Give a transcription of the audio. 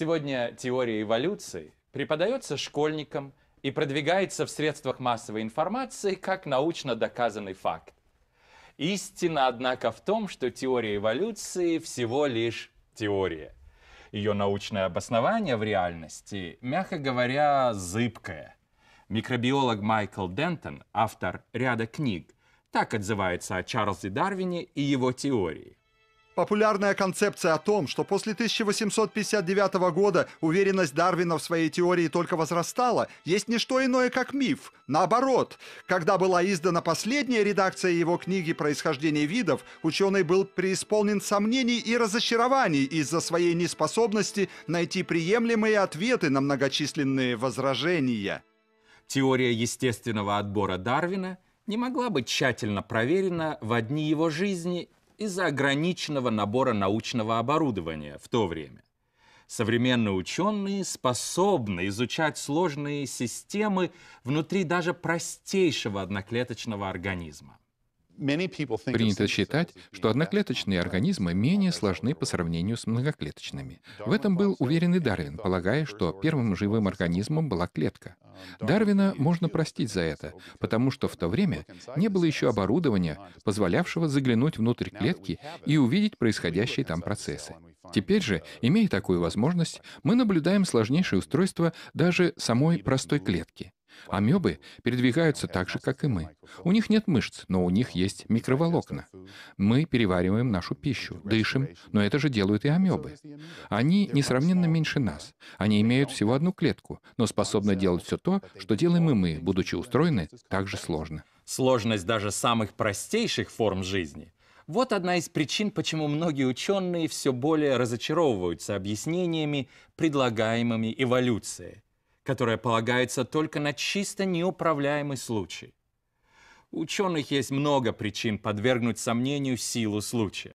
Сегодня теория эволюции преподается школьникам и продвигается в средствах массовой информации как научно доказанный факт. Истина, однако, в том, что теория эволюции всего лишь теория. Ее научное обоснование в реальности, мягко говоря, зыбкое. Микробиолог Майкл Дентон, автор ряда книг, так отзывается о Чарльзе Дарвине и его теории. Популярная концепция о том, что после 1859 года уверенность Дарвина в своей теории только возрастала, есть не что иное, как миф. Наоборот, когда была издана последняя редакция его книги «Происхождение видов», ученый был преисполнен сомнений и разочарований из-за своей неспособности найти приемлемые ответы на многочисленные возражения. Теория естественного отбора Дарвина не могла быть тщательно проверена в одни его жизни из-за ограниченного набора научного оборудования в то время. Современные ученые способны изучать сложные системы внутри даже простейшего одноклеточного организма. Принято считать, что одноклеточные организмы менее сложны по сравнению с многоклеточными. В этом был уверен и Дарвин, полагая, что первым живым организмом была клетка. Дарвина можно простить за это, потому что в то время не было еще оборудования, позволявшего заглянуть внутрь клетки и увидеть происходящие там процессы. Теперь же, имея такую возможность, мы наблюдаем сложнейшее устройство даже самой простой клетки. Амебы передвигаются так же, как и мы. У них нет мышц, но у них есть микроволокна. Мы перевариваем нашу пищу, дышим, но это же делают и амебы. Они несравненно меньше нас. Они имеют всего одну клетку, но способны делать все то, что делаем и мы, будучи устроены так же сложно. Сложность даже самых простейших форм жизни – вот одна из причин, почему многие ученые все более разочаровываются объяснениями, предлагаемыми эволюцией которая полагается только на чисто неуправляемый случай. У ученых есть много причин подвергнуть сомнению силу случая.